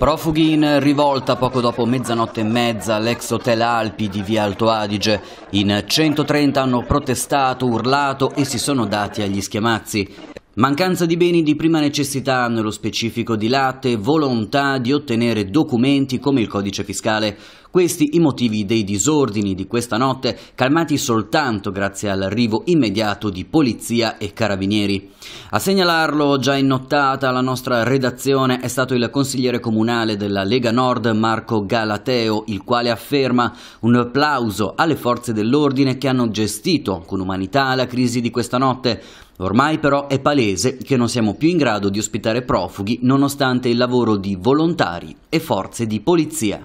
Profughi in rivolta poco dopo mezzanotte e mezza all'ex Hotel Alpi di Via Alto Adige. In 130 hanno protestato, urlato e si sono dati agli schiamazzi. Mancanza di beni di prima necessità, nello specifico di latte, volontà di ottenere documenti come il codice fiscale. Questi i motivi dei disordini di questa notte, calmati soltanto grazie all'arrivo immediato di polizia e carabinieri. A segnalarlo già in nottata alla nostra redazione è stato il consigliere comunale della Lega Nord Marco Galateo, il quale afferma un applauso alle forze dell'ordine che hanno gestito con umanità la crisi di questa notte. Ormai però è palese che non siamo più in grado di ospitare profughi nonostante il lavoro di volontari e forze di polizia.